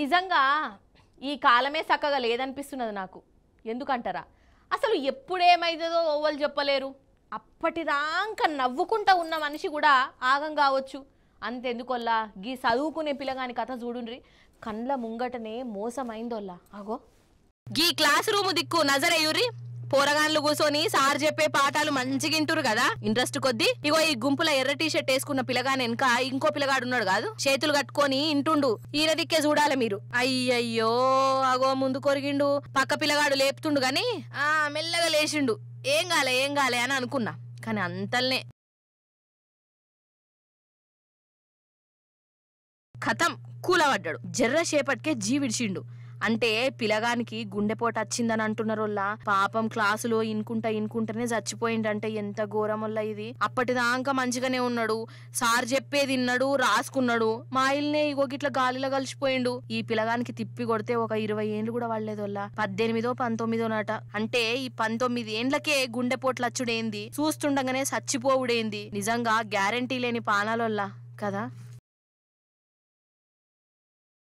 నిజంగా ఈ కాలమే చక్కగా లేదనిపిస్తున్నది నాకు ఎందుకంటారా అసలు ఎప్పుడేమైతుందో ఓవలు చెప్పలేరు అప్పటిదాకా నవ్వుకుంటా ఉన్న మనిషి కూడా ఆగం కావచ్చు అంతెందుకొల్లా గీ చదువుకునే పిల్లగాని కథ చూడుండ్రి కండ్ల ముంగటనే మోసమైందోల్లా అగో గీ క్లాస్ రూమ్ దిక్కు నజరయ్యూరి పోరగాన్లు కూర్చొని సార్ చెప్పే పాఠాలు మంచిగా వింటురు కదా ఇంట్రెస్ట్ కొద్దీ ఇగో ఈ గుంపుల ఎర్ర టీషర్ట్ వేసుకున్న పిల్లగాని వెనక ఇంకో పిల్లగాడు ఉన్నాడు కాదు చేతులు కట్టుకొని ఇంటుండు ఈయన దిక్కే చూడాలి మీరు అయ్యయ్యో అగో ముందు కొరిగిండు పక్క పిల్లగాడు లేపుతుండు గాని ఆ మెల్లగా లేచిండు ఏం కాలే ఏం కాలే అని అనుకున్నా కానీ అంతల్నే కథం కూలబడ్డాడు జర్ర సేపటికే జీవిడిచిండు అంటే పిలగానికి గుండెపోట వచ్చిందని అంటున్నారు పాపం క్లాసులో ఇనుకుంటా ఇనుకుంటేనే చచ్చిపోయిండంటే ఎంత వల్ల ఇది అప్పటిదాకా మంచిగానే ఉన్నాడు సార్ చెప్పేది విన్నాడు రాసుకున్నాడు మా ఇల్నే ఇగో గిట్ల గాలిలో కలిసిపోయిండు ఈ పిలగానికి తిప్పి కొడితే ఒక ఇరవై ఏండ్లు కూడా వాళ్ళేదోల్ల పద్దెనిమిదో పంతొమ్మిదో నాట అంటే ఈ పంతొమ్మిది ఏండ్లకే గుండెపోట్లచ్చుడేంది చూస్తుండగానే చచ్చిపోవుడేంది నిజంగా గ్యారంటీ లేని పానాలొల్లా కదా